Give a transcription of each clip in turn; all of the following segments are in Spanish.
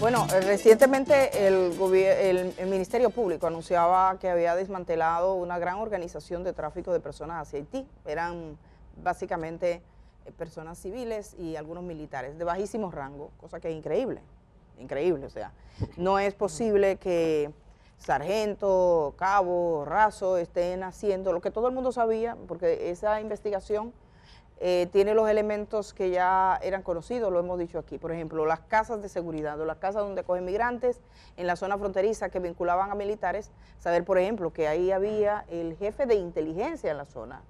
Bueno, eh, recientemente el, Ministerio Público anunciaba que había desmantelado una gran organización de tráfico de personas hacia Haití. Eran básicamente eh, personas civiles y algunos militares de bajísimo rango, cosa que es increíble, increíble. O sea, no es posible que sargento, cabo, raso estén haciendo lo que todo el mundo sabía, porque esa investigación eh, tiene los elementos que ya eran conocidos, lo hemos dicho aquí, por ejemplo, las casas de seguridad o las casas donde cogen migrantes en la zona fronteriza que vinculaban a militares, saber, por ejemplo, que ahí había el jefe de inteligencia en la zona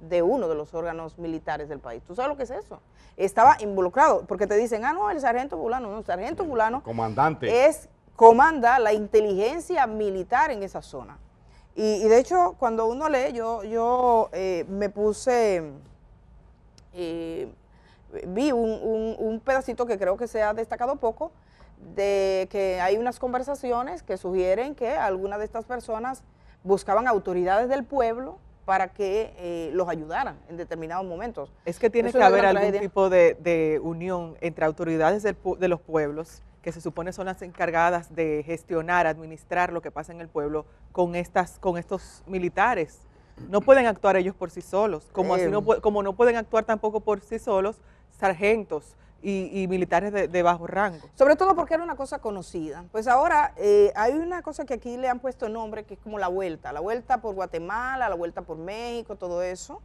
de uno de los órganos militares del país. ¿Tú sabes lo que es eso? Estaba involucrado, porque te dicen, ah, no, el sargento fulano, no, el sargento fulano. Comandante. Es, comanda la inteligencia militar en esa zona. Y, de hecho, cuando uno lee, yo, yo eh, me puse y eh, vi un, pedacito que creo que se ha destacado poco, de que hay unas conversaciones que sugieren que algunas de estas personas buscaban autoridades del pueblo para que eh, los ayudaran en determinados momentos. Es que tiene que haber algún tipo de, unión entre autoridades de los pueblos, que se supone son las encargadas de gestionar, administrar lo que pasa en el pueblo, con, estas, con estos militares no pueden actuar ellos por sí solos, como, así no, em. como no pueden actuar tampoco por sí solos sargentos y, militares de, bajo rango. Sobre todo porque era una cosa conocida. Pues ahora eh, hay una cosa que aquí le han puesto nombre, que es como la vuelta, la vuelta por Guatemala, la vuelta por México, todo eso.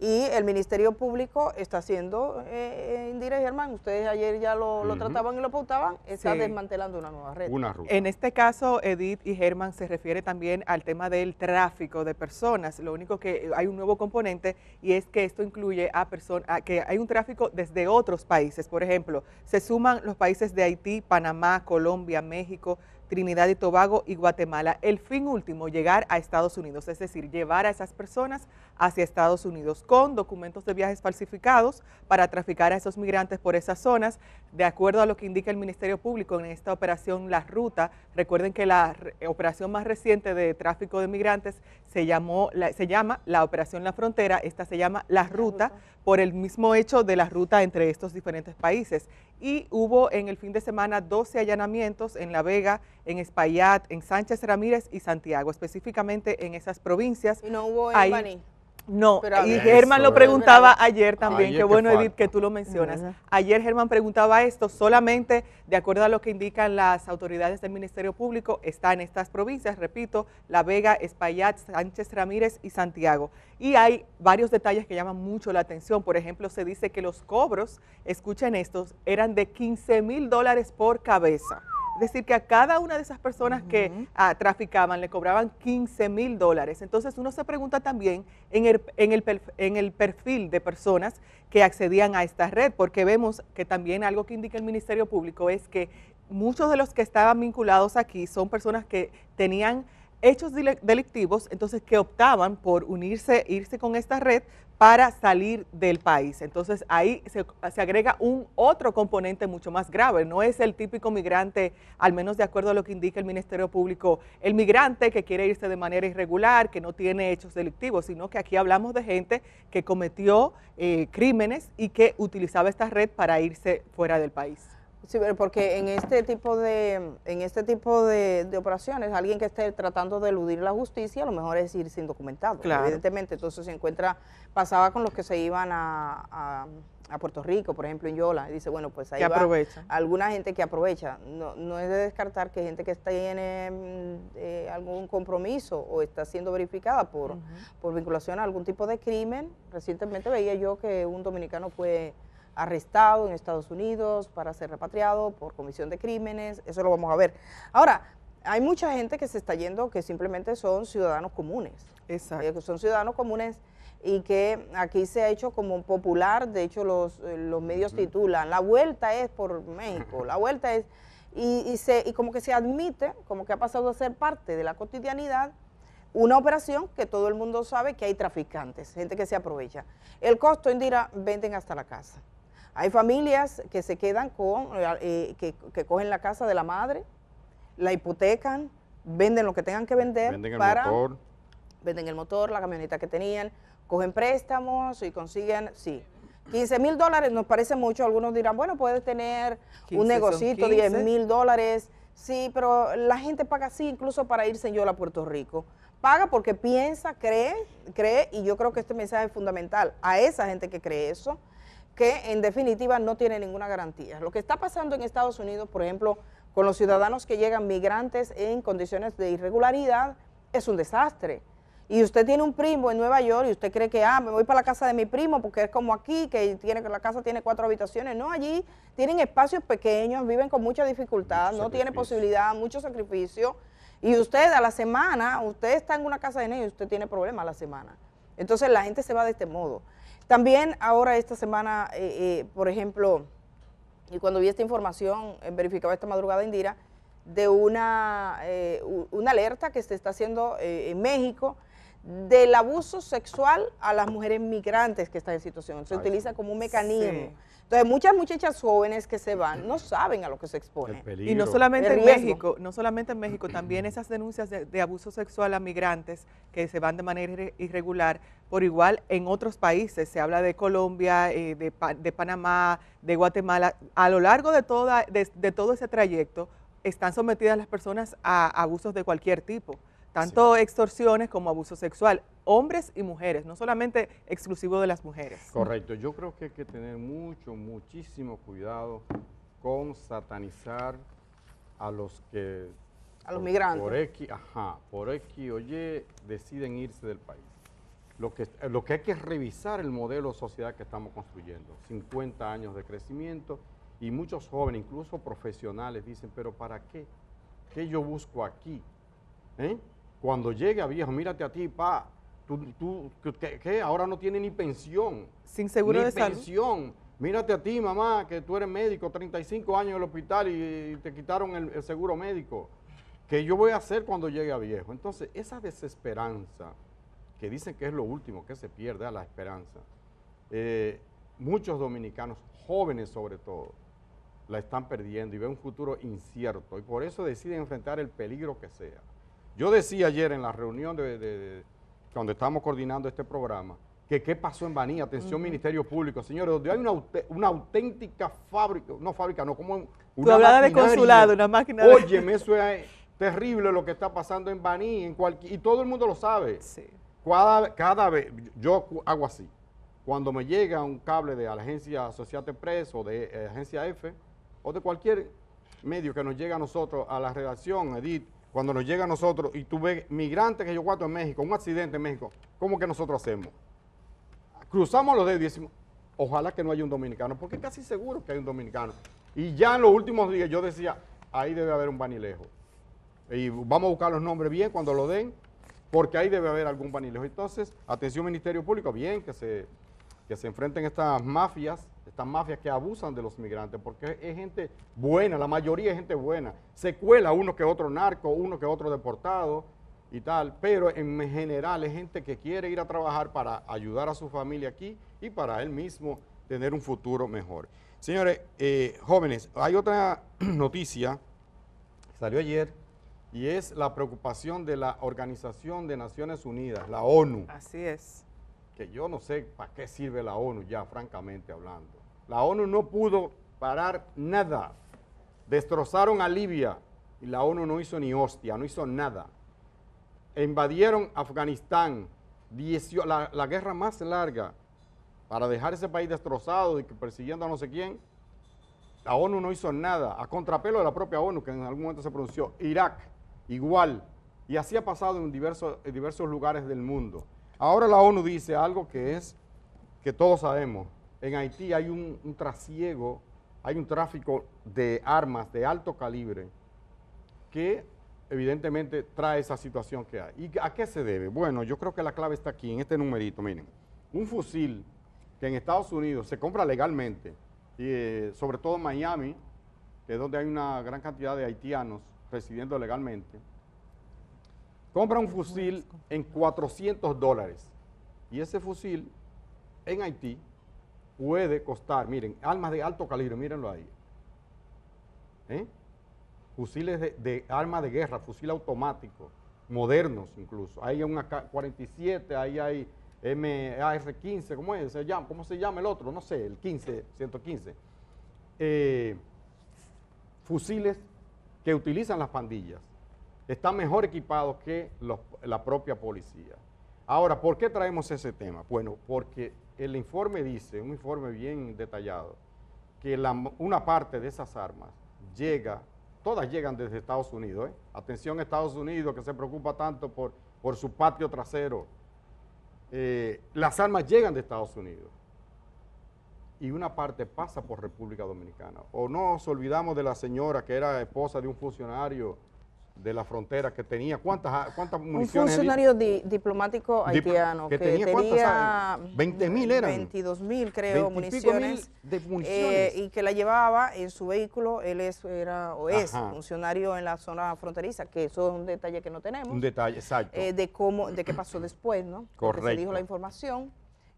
Y el Ministerio Público está haciendo, eh, eh Indira Germán, ustedes ayer ya lo, trataban y lo pautaban, está desmantelando una nueva red. En este caso, Edith y Germán se refiere también al tema del tráfico de personas. Lo único que eh, hay un nuevo componente y es que esto incluye a personas, que hay un tráfico desde otros países. Por ejemplo, se suman los países de Haití, Panamá, Colombia, México, Trinidad y Tobago y Guatemala. El fin último, llegar a Estados Unidos, es decir, llevar a esas personas hacia Estados Unidos con documentos de viajes falsificados para traficar a esos migrantes por esas zonas, de acuerdo a lo que indica el Ministerio Público en esta operación La Ruta. Recuerden que la operación más reciente de tráfico de migrantes se, llamó, se llama la Operación La Frontera, esta se llama La Ruta, por el mismo hecho de la ruta entre estos diferentes países y hubo en el fin de semana 12 allanamientos en La Vega, en Espaillat, en Sánchez Ramírez y Santiago, específicamente en esas provincias. Y no hubo en no, y Germán lo preguntaba ayer también, qué bueno Edith que tú lo mencionas. Ayer Germán preguntaba esto, solamente de acuerdo a lo que indican las autoridades del Ministerio Público, está en estas provincias, repito, La Vega, Espaillat, Sánchez Ramírez y Santiago. Y hay varios detalles que llaman mucho la atención, por ejemplo, se dice que los cobros, escuchen estos, eran de 15 mil dólares por cabeza decir que a cada una de esas personas que ah, traficaban le cobraban 15 mil dólares. Entonces uno se pregunta también en el, en el perfil de personas que accedían a esta red, porque vemos que también algo que indica el Ministerio Público es que muchos de los que estaban vinculados aquí son personas que tenían hechos delictivos, entonces que optaban por unirse, irse con esta red para salir del país. Entonces ahí se, agrega un otro componente mucho más grave. No es el típico migrante, al menos de acuerdo a lo que indica el Ministerio Público, el migrante que quiere irse de manera irregular, que no tiene hechos delictivos, sino que aquí hablamos de gente que cometió eh, crímenes y que utilizaba esta red para irse fuera del país. Sí, porque en este tipo de, en este tipo de, operaciones, alguien que esté tratando de eludir la justicia, a lo mejor es ir sin claro. evidentemente. Entonces se encuentra, pasaba con los que se iban a, a, Puerto Rico, por ejemplo, en Yola, y dice, bueno, pues ahí que aprovecha. alguna gente que aprovecha. No, no es de descartar que gente que está eh, algún compromiso o está siendo verificada por, por vinculación a algún tipo de crimen. Recientemente veía yo que un dominicano fue arrestado en Estados Unidos para ser repatriado por comisión de crímenes, eso lo vamos a ver. Ahora, hay mucha gente que se está yendo que simplemente son ciudadanos comunes. Exacto. Eh, que son ciudadanos comunes y que aquí se ha hecho como popular, de hecho los, eh, medios titulan, la vuelta es por México, la vuelta es, y, y, se, y como que se admite, como que ha pasado a ser parte de la cotidianidad, una operación que todo el mundo sabe que hay traficantes, gente que se aprovecha. El costo, Indira, venden hasta la casa. Hay familias que se quedan con, eh, que, cogen la casa de la madre, la hipotecan, venden lo que tengan que vender. Venden el para, motor. Venden el motor, la camioneta que tenían, cogen préstamos y consiguen, sí. 15 mil dólares nos parece mucho, algunos dirán, bueno, puedes tener un negocito, 10 mil dólares, sí, pero la gente paga así incluso para irse yo a Puerto Rico. Paga porque piensa, cree, cree, y yo creo que este mensaje es fundamental a esa gente que cree eso, que en definitiva no tiene ninguna garantía. Lo que está pasando en Estados Unidos, por ejemplo, con los ciudadanos que llegan migrantes en condiciones de irregularidad, es un desastre. Y usted tiene un primo en Nueva York y usted cree que, ah, me voy para la casa de mi primo porque es como aquí, que tiene la casa tiene cuatro habitaciones. No, allí tienen espacios pequeños, viven con mucha dificultad, no tiene posibilidad, mucho sacrificio. Y usted a la semana, usted está en una casa de niños y usted tiene problemas a la semana. Entonces la gente se va de este modo. También ahora esta semana, eh, eh, por ejemplo, y cuando vi esta información, eh, verificaba esta madrugada en Indira, de una, una alerta que se está haciendo en México del abuso sexual a las mujeres migrantes que están en situación. Se utiliza como un mecanismo. Entonces, muchas muchachas jóvenes que se van no saben a lo que se exponen. Y no solamente en México, no solamente en México, también esas denuncias de, abuso sexual a migrantes que se van de manera irregular, por igual en otros países, se habla de Colombia, eh, de, Panamá, de Guatemala, a lo largo de, toda, de todo ese trayecto están sometidas las personas a abusos de cualquier tipo tanto extorsiones como abuso sexual, hombres y mujeres, no solamente exclusivo de las mujeres. Correcto, yo creo que hay que tener mucho, muchísimo cuidado con satanizar a los que... A los migrantes. Por X, ajá, por X oye, deciden irse del país. Lo que, eh, lo que hay que es revisar el modelo de sociedad que estamos construyendo. 50 años de crecimiento y muchos jóvenes, incluso profesionales, dicen, pero ¿para qué? ¿Qué yo busco aquí? ¿Eh? Cuando llegue, a viejo, mírate a ti, pa, tú, tú que, ahora no tiene ni pensión. Sin seguro de ni de pensión. Mírate a ti, mamá, que tú eres médico, 35 años en el hospital y, te quitaron el, seguro médico. ¿Qué yo voy a hacer cuando llegue a viejo? Entonces, esa desesperanza, que dicen que es lo último que se pierde a la esperanza, eh, muchos dominicanos, jóvenes sobre todo, la están perdiendo y ven un futuro incierto y por eso deciden enfrentar el peligro que sea. Yo decía ayer en la reunión de, cuando estábamos coordinando este programa, que qué pasó en Baní, atención Ministerio Público, señores, donde hay una, auténtica fábrica, no fábrica, no como una de consulado, una máquina de... Óyeme, eso es terrible lo que está pasando en Baní, en y todo el mundo lo sabe. Sí. Cada, vez, yo hago así, cuando me llega un cable de la agencia de Press o de eh, agencia F, o de cualquier medio que nos llega a nosotros, a la redacción, Edith, cuando nos llega a nosotros y tú ves migrantes que yo cuento en México, un accidente en México, ¿cómo que nosotros hacemos? Cruzamos los dedos y decimos, ojalá que no haya un dominicano, porque casi seguro que hay un dominicano. Y ya en los últimos días yo decía, ahí debe haber un banilejo. Y vamos a buscar los nombres bien cuando lo den, porque ahí debe haber algún banilejo. Entonces, atención Ministerio Público, bien que se, que se enfrenten estas mafias estas mafias que abusan de los migrantes, porque es gente buena, la mayoría es gente buena. Se cuela uno que otro narco, uno que otro deportado y tal, pero en general es gente que quiere ir a trabajar para ayudar a su familia aquí y para él mismo tener un futuro mejor. Señores, eh, jóvenes, hay otra noticia salió ayer y es la preocupación de la Organización de Naciones Unidas, la ONU. Así es que yo no sé para qué sirve la ONU ya, francamente hablando. La ONU no pudo parar nada. Destrozaron a Libia y la ONU no hizo ni hostia, no hizo nada. Invadieron Afganistán, la, guerra más larga, para dejar ese país destrozado y persiguiendo a no sé quién. La ONU no hizo nada, a contrapelo de la propia ONU, que en algún momento se pronunció. Irak, igual. Y así ha pasado en diversos, en diversos lugares del mundo. Ahora la ONU dice algo que es, que todos sabemos, en Haití hay un, trasiego, hay un tráfico de armas de alto calibre que evidentemente trae esa situación que hay. ¿Y a qué se debe? Bueno, yo creo que la clave está aquí, en este numerito, miren. Un fusil que en Estados Unidos se compra legalmente, y, eh, sobre todo en Miami, que es donde hay una gran cantidad de haitianos residiendo legalmente, compra un fusil en 400 dólares y ese fusil en Haití puede costar, miren, armas de alto calibre, mírenlo ahí. ¿Eh? Fusiles de, armas de guerra, fusil automático, modernos incluso. Ahí hay ak 47, ahí hay maf 15 ¿cómo es? Se llama, ¿Cómo se llama el otro? No sé, el 15, 115. Eh, fusiles que utilizan las pandillas. Está mejor equipado que la propia policía. Ahora, ¿por qué traemos ese tema? Bueno, porque el informe dice, un informe bien detallado, que una parte de esas armas llega, todas llegan desde Estados Unidos. ¿eh? Atención Estados Unidos, que se preocupa tanto por, por su patio trasero. Eh, las armas llegan de Estados Unidos y una parte pasa por República Dominicana. O no nos olvidamos de la señora que era esposa de un funcionario de la frontera que tenía. ¿Cuántas, ah, cuántas municiones? Un funcionario diplomático haitiano que, tenía, ah, eran. 22 mil creo municiones. Eh, y que la llevaba en su vehículo, él es, era o es funcionario en la zona fronteriza, que eso es un detalle que no tenemos. Un detalle, exacto. Eh, de cómo, de qué pasó después, ¿no? Correcto. se dijo la información.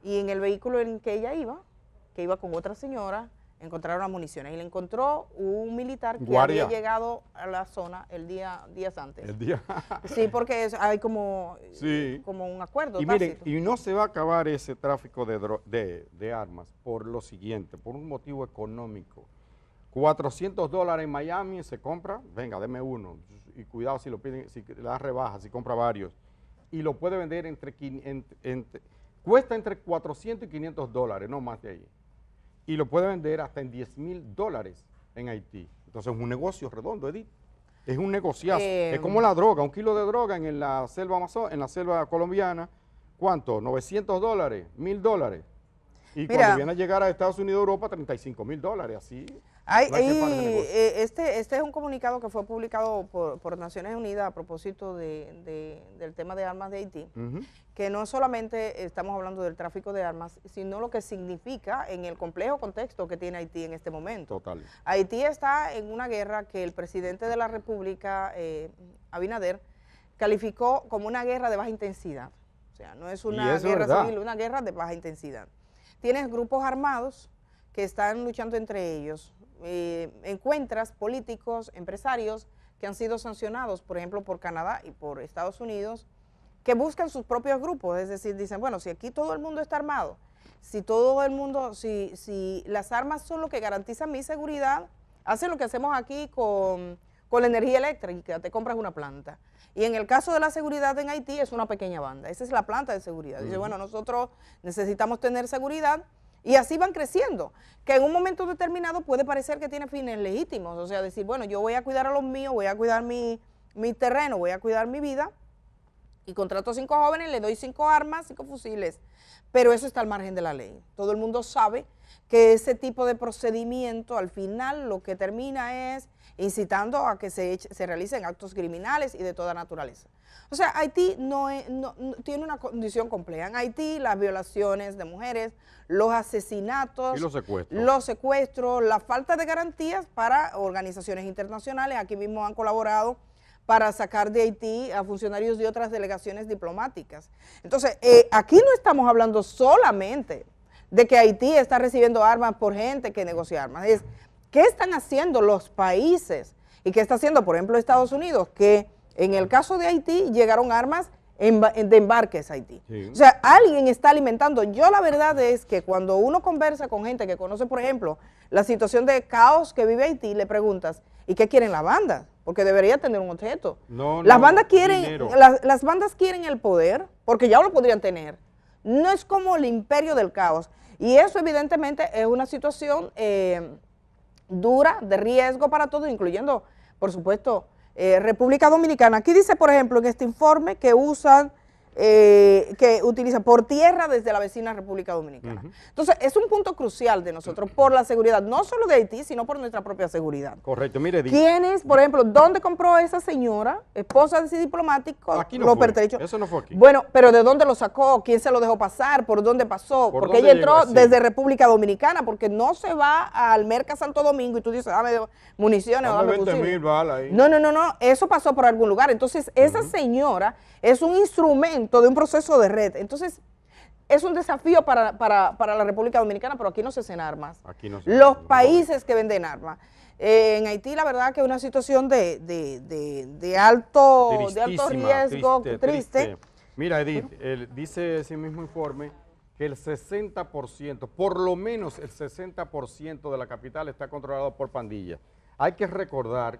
Y en el vehículo en que ella iba, que iba con otra señora, encontraron municiones y le encontró un militar que había llegado a la zona el día días antes. día. sí, porque hay como, como un acuerdo. Y miren, y no se va a acabar ese tráfico de, armas por lo siguiente, por un motivo económico. 400 dólares en Miami se compra, venga, deme uno, y cuidado si lo piden, si la rebaja, si compra varios, y lo puede vender entre, cuesta entre 400 y 500 dólares, no más de ahí y lo puede vender hasta en 10 mil dólares en Haití. Entonces es un negocio redondo, Edith. Es un negociazo. es em. como la droga, un kilo de droga en la selva en la selva colombiana. ¿Cuánto? 900 dólares, 1000 dólares. Y cuando viene a llegar a Estados Unidos, Europa, 35 mil dólares, así. Eh, este, este, es un comunicado que fue publicado por, Naciones Unidas a propósito del tema de armas de Haití, que no solamente estamos hablando del tráfico de armas, sino lo que significa en el complejo contexto que tiene Haití en este momento. Haití está en una guerra que el presidente de la República, eh, Abinader, calificó como una guerra de baja intensidad. O sea, no es una guerra civil, civil, una guerra de baja intensidad. Tienes grupos armados que están luchando entre ellos eh, encuentras políticos, empresarios que han sido sancionados, por ejemplo, por Canadá y por Estados Unidos, que buscan sus propios grupos, es decir, dicen, bueno, si aquí todo el mundo está armado, si todo el mundo, si, las armas son lo que garantiza mi seguridad, hacen lo que hacemos aquí con, la energía eléctrica, te compras una planta. Y en el caso de la seguridad en Haití es una pequeña banda, esa es la planta de seguridad. Dice, bueno, nosotros necesitamos tener seguridad, y así van creciendo, que en un momento determinado puede parecer que tiene fines legítimos, o sea, decir, bueno, yo voy a cuidar a los míos, voy a cuidar mi, mi terreno, voy a cuidar mi vida, y contrato cinco jóvenes, le doy cinco armas, cinco fusiles. Pero eso está al margen de la ley. Todo el mundo sabe que ese tipo de procedimiento al final lo que termina es incitando a que se, se realicen actos criminales y de toda naturaleza. O sea, Haití e, no, tiene una condición compleja. En Haití las violaciones de mujeres, los asesinatos, los, los secuestros, la falta de garantías para organizaciones internacionales. Aquí mismo han colaborado para sacar de Haití a funcionarios de otras delegaciones diplomáticas. Entonces, eh, aquí no estamos hablando solamente de que Haití está recibiendo armas por gente que negocia armas. Es, ¿Qué están haciendo los países? ¿Y qué está haciendo, por ejemplo, Estados Unidos? Que en el caso de Haití llegaron armas de embarques Haití. O sea, alguien está alimentando. Yo la verdad es que cuando uno conversa con gente que conoce, por ejemplo, la situación de caos que vive Haití, le preguntas, ¿y qué quieren las bandas? Porque debería tener un objeto. No, las bandas quieren, las, bandas quieren el poder, porque ya lo podrían tener. No es como el imperio del caos. Y eso evidentemente es una situación eh, dura, de riesgo para todos, incluyendo, por supuesto, eh, República Dominicana. Aquí dice, por ejemplo, en este informe que usan eh, que utiliza por tierra desde la vecina República Dominicana. Entonces, es un punto crucial de nosotros por la seguridad, no solo de Haití, sino por nuestra propia seguridad. Correcto, mire. ¿Quién es, por ejemplo, dónde compró esa señora, esposa de ese diplomático? Aquí no eso no fue aquí. Bueno, pero ¿de dónde lo sacó? ¿Quién se lo dejó pasar? ¿Por dónde pasó? porque ella entró ah, desde República Dominicana, porque no se va al Merca Santo Domingo y tú dices, dame municiones. Dame dame No, no, no, no, eso pasó por algún lugar. Entonces, esa señora es un instrumento de un proceso de red. Entonces, es un desafío para, la República Dominicana, pero aquí no se hacen armas. Aquí no se Los países que venden armas. Eh, en Haití, la verdad que es una situación de, alto, riesgo, triste. Mira, Edith, dice ese mismo informe que el 60%, por lo menos el 60% de la capital está controlado por pandillas. Hay que recordar,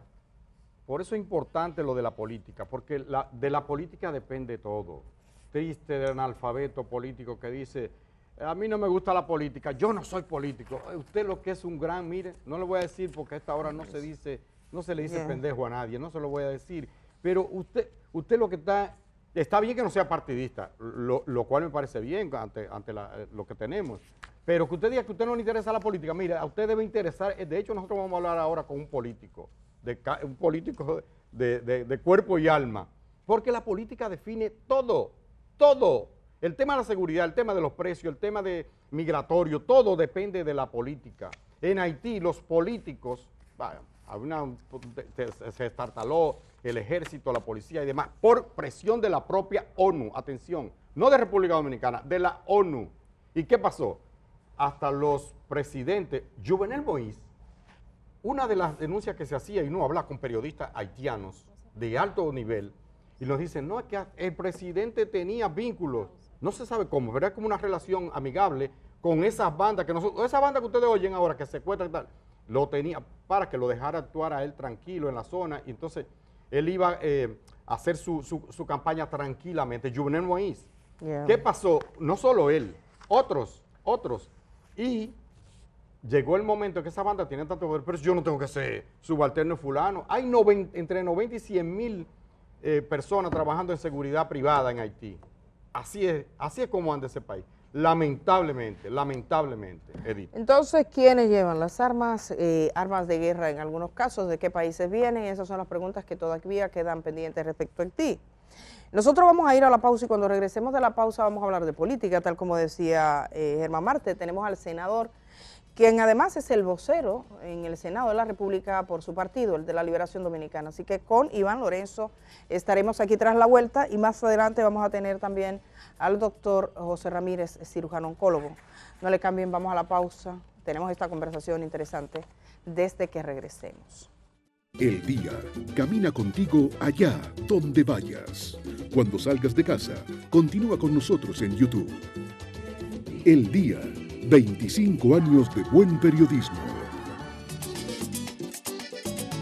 por eso es importante lo de la política, porque de la política depende todo triste de analfabeto político que dice, a mí no me gusta la política, yo no soy político. Eh, usted lo que es un gran, mire, no le voy a decir porque a esta hora no se dice, no se le dice pendejo a nadie, no se lo voy a decir. Pero usted, usted lo que está, está bien que no sea partidista, lo, cual me parece bien ante, ante eh, lo que tenemos. Pero que usted diga que a usted no le interesa la política, mire, a usted debe interesar, eh, de hecho nosotros vamos a hablar ahora con un político, de, un político de, de, de cuerpo y alma, porque la política define todo todo, el tema de la seguridad, el tema de los precios, el tema de migratorio, todo depende de la política. En Haití los políticos, se estartaló el ejército, la policía y demás, por presión de la propia ONU, atención, no de República Dominicana, de la ONU. ¿Y qué pasó? Hasta los presidentes, Juvenel Moïse, una de las denuncias que se hacía, y no habla con periodistas haitianos de alto nivel, y los dicen, no, es que el presidente tenía vínculos, no se sabe cómo, pero como una relación amigable con esas bandas que nosotros, esa banda que ustedes oyen ahora que secuestran y tal, lo tenía para que lo dejara actuar a él tranquilo en la zona. Y entonces él iba eh, a hacer su, campaña tranquilamente. Juvenel Moïse. ¿Qué pasó? No solo él, otros, otros. Y llegó el momento que esa banda tiene tanto poder, pero yo no tengo que ser subalterno fulano. Hay entre 90 y 100 mil eh, personas trabajando en seguridad privada en Haití. Así es, así es como anda ese país. Lamentablemente, lamentablemente, Edith. Entonces, ¿quiénes llevan las armas, eh, armas de guerra en algunos casos? ¿De qué países vienen? Esas son las preguntas que todavía quedan pendientes respecto a Haití. Nosotros vamos a ir a la pausa y cuando regresemos de la pausa vamos a hablar de política, tal como decía eh, Germán Marte. Tenemos al senador quien además es el vocero en el Senado de la República por su partido, el de la Liberación Dominicana. Así que con Iván Lorenzo estaremos aquí tras la vuelta y más adelante vamos a tener también al doctor José Ramírez, cirujano oncólogo. No le cambien, vamos a la pausa. Tenemos esta conversación interesante desde que regresemos. El día camina contigo allá donde vayas. Cuando salgas de casa, continúa con nosotros en YouTube. El día 25 años de buen periodismo.